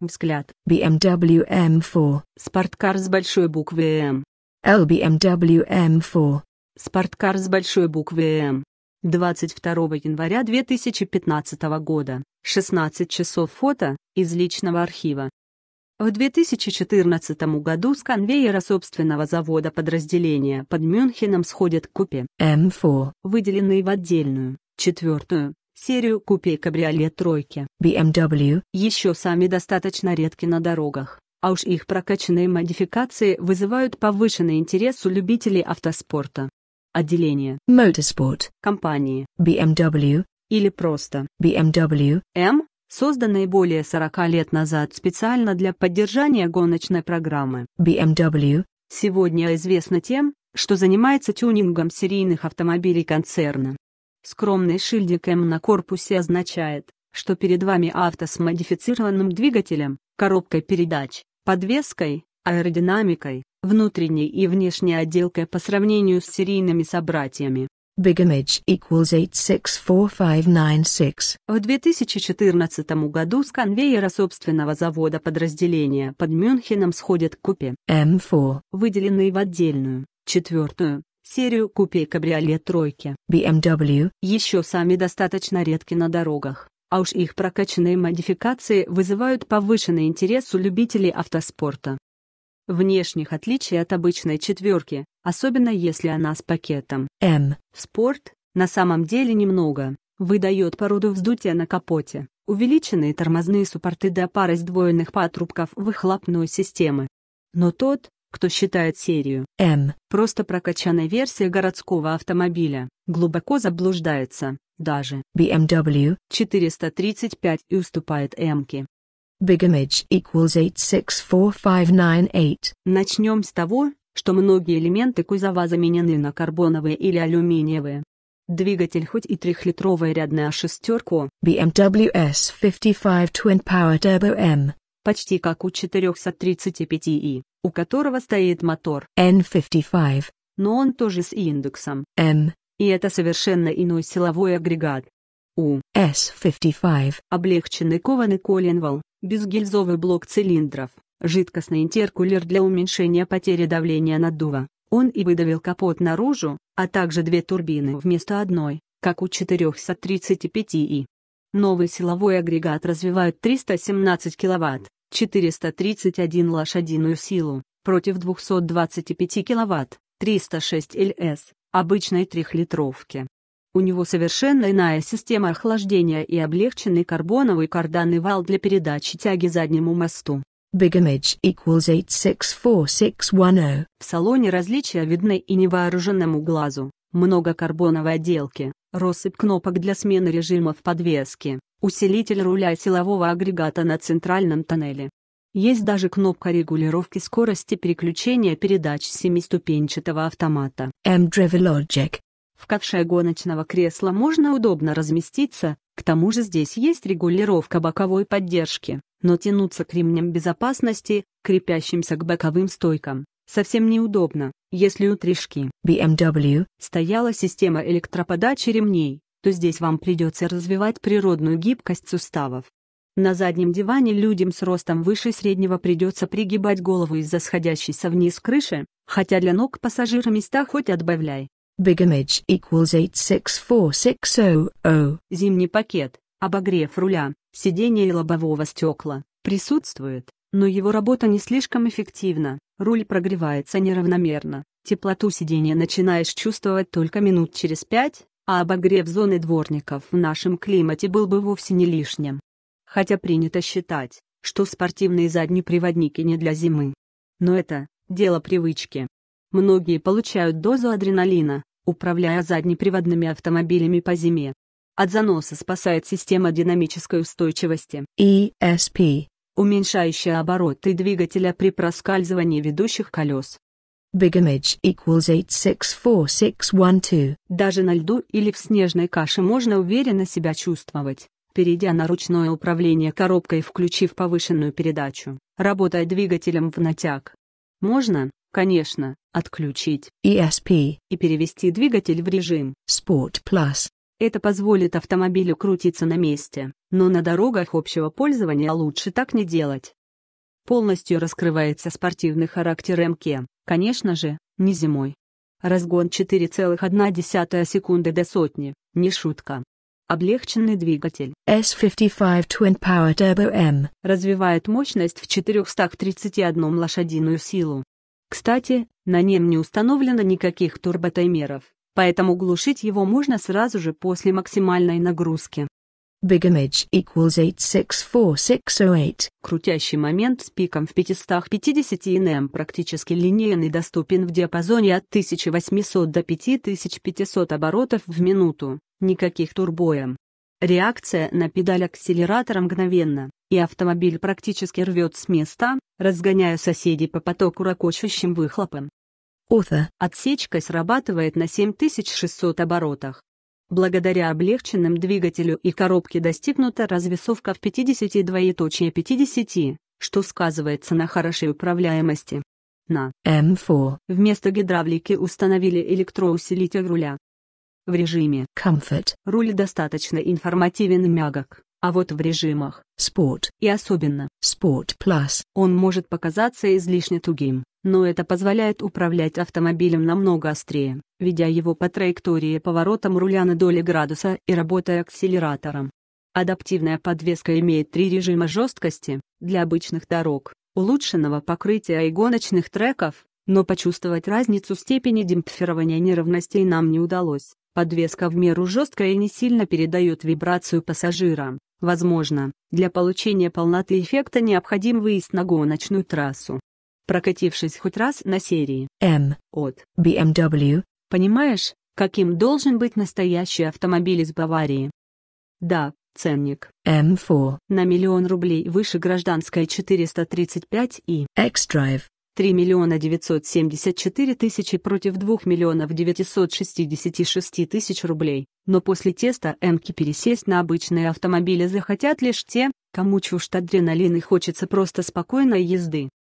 Взгляд. BMW M4. Спорткар с большой буквы М. LBMW M4. Спорткар с большой буквы М. 22 января 2015 года, 16 часов фото, из личного архива. В 2014 году с конвейера собственного завода подразделения под Мюнхеном сходят купе М4, выделенные в отдельную, четвертую, серию купе кабриолет тройки BMW еще сами достаточно редки на дорогах, а уж их прокачанные модификации вызывают повышенный интерес у любителей автоспорта. Отделение Motorsport компании BMW или просто BMW M созданные более 40 лет назад специально для поддержания гоночной программы BMW, сегодня известно тем, что занимается тюнингом серийных автомобилей концерна. Скромный шильдик М на корпусе означает, что перед вами авто с модифицированным двигателем, коробкой передач, подвеской, аэродинамикой, внутренней и внешней отделкой по сравнению с серийными собратьями. Big Image equals 864596. В 2014 году с конвейера собственного завода подразделения под Мюнхеном сходят купе M4, выделенные в отдельную, четвертую, серию купей кабриолет тройки BMW еще сами достаточно редки на дорогах, а уж их прокачанные модификации вызывают повышенный интерес у любителей автоспорта. Внешних отличий от обычной четверки, особенно если она с пакетом M, Sport, на самом деле немного, выдает породу вздутия на капоте, увеличенные тормозные суппорты до пары сдвоенных патрубков выхлопной системы. Но тот, кто считает серию N просто прокачанной версией городского автомобиля, глубоко заблуждается, даже BMW 435 и уступает m ке Big image equals 864598. Начнем с того, что многие элементы кузова заменены на карбоновые или алюминиевые. Двигатель хоть и трехлитровая рядная шестерку BMW S55 Twin Power Turbo M почти как у 435i у которого стоит мотор N55, но он тоже с индексом M, и это совершенно иной силовой агрегат. У S55 облегченный кованый коленвал, безгильзовый блок цилиндров, жидкостный интеркулер для уменьшения потери давления наддува. Он и выдавил капот наружу, а также две турбины вместо одной, как у 435 и Новый силовой агрегат развивает 317 кВт, 431 лошадиную силу, против 225 кВт, 306 ЛС, обычной трехлитровки. У него совершенно иная система охлаждения и облегченный карбоновый карданный вал для передачи тяги заднему мосту. Big image equals 864610. В салоне различия видны и невооруженному глазу, много карбоновой отделки, россыпь кнопок для смены режимов подвески, усилитель руля и силового агрегата на центральном тоннеле. Есть даже кнопка регулировки скорости переключения передач семиступенчатого автомата. M-Drive Logic. В ковше гоночного кресла можно удобно разместиться, к тому же здесь есть регулировка боковой поддержки, но тянуться к ремням безопасности, крепящимся к боковым стойкам, совсем неудобно. Если у Тришки BMW стояла система электроподачи ремней, то здесь вам придется развивать природную гибкость суставов. На заднем диване людям с ростом выше среднего придется пригибать голову из-за сходящейся вниз крыши, хотя для ног пассажира места хоть отбавляй. Big image equals 864600. Зимний пакет, обогрев руля, сиденья и лобового стекла присутствует, но его работа не слишком эффективна. Руль прогревается неравномерно, теплоту сидения начинаешь чувствовать только минут через пять, а обогрев зоны дворников в нашем климате был бы вовсе не лишним. Хотя принято считать, что спортивные задние приводники не для зимы. Но это дело привычки. Многие получают дозу адреналина, управляя заднеприводными автомобилями по зиме. От заноса спасает система динамической устойчивости ESP, уменьшающая обороты двигателя при проскальзывании ведущих колес. Big image equals 864612. Даже на льду или в снежной каше можно уверенно себя чувствовать, перейдя на ручное управление коробкой, включив повышенную передачу, работая двигателем в натяг. Можно, конечно, отключить ESP и перевести двигатель в режим Sport Plus. Это позволит автомобилю крутиться на месте, но на дорогах общего пользования лучше так не делать. Полностью раскрывается спортивный характер МК, конечно же, не зимой. Разгон 4,1 секунды до сотни, не шутка. Облегченный двигатель S55 Twin Power Turbo M развивает мощность в 431 лошадиную силу. Кстати, на нем не установлено никаких турботаймеров поэтому глушить его можно сразу же после максимальной нагрузки. Big image equals 864,608. Крутящий момент с пиком в 550 нм практически линейный доступен в диапазоне от 1800 до 5500 оборотов в минуту, никаких турбоем. Реакция на педаль акселератора мгновенна, и автомобиль практически рвет с места, разгоняя соседей по потоку ракочущим выхлопом. Ота отсечка срабатывает на 7600 оборотах. Благодаря облегченным двигателю и коробке достигнута развесовка в 52,50, что сказывается на хорошей управляемости. На М4 вместо гидравлики установили электроусилитель руля. В режиме Comfort руль достаточно информативен и мягок, а вот в режимах Sport и особенно Sport Plus он может показаться излишне тугим но это позволяет управлять автомобилем намного острее, ведя его по траектории поворотом руля на доли градуса и работая акселератором. Адаптивная подвеска имеет три режима жесткости для обычных дорог, улучшенного покрытия и гоночных треков, но почувствовать разницу степени демпфирования неровностей нам не удалось. Подвеска в меру жесткая и не сильно передает вибрацию пассажирам. Возможно, для получения полноты эффекта необходим выезд на гоночную трассу прокатившись хоть раз на серии M от BMW. Понимаешь, каким должен быть настоящий автомобиль из Баварии? Да, ценник M4 на миллион рублей выше гражданской 435 и X-Drive 3 миллиона 974 тысячи против 2 миллионов 966 тысяч рублей. Но после теста эмки пересесть на обычные автомобили захотят лишь те, кому чужд адреналин и хочется просто спокойной езды.